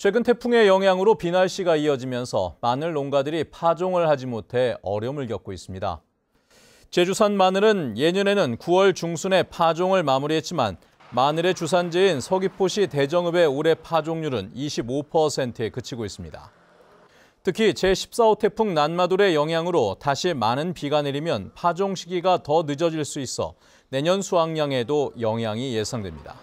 최근 태풍의 영향으로 비 날씨가 이어지면서 마늘 농가들이 파종을 하지 못해 어려움을 겪고 있습니다. 제주산 마늘은 예년에는 9월 중순에 파종을 마무리했지만 마늘의 주산지인 서귀포시 대정읍의 올해 파종률은 25%에 그치고 있습니다. 특히 제14호 태풍 난마돌의 영향으로 다시 많은 비가 내리면 파종 시기가 더 늦어질 수 있어 내년 수확량에도 영향이 예상됩니다.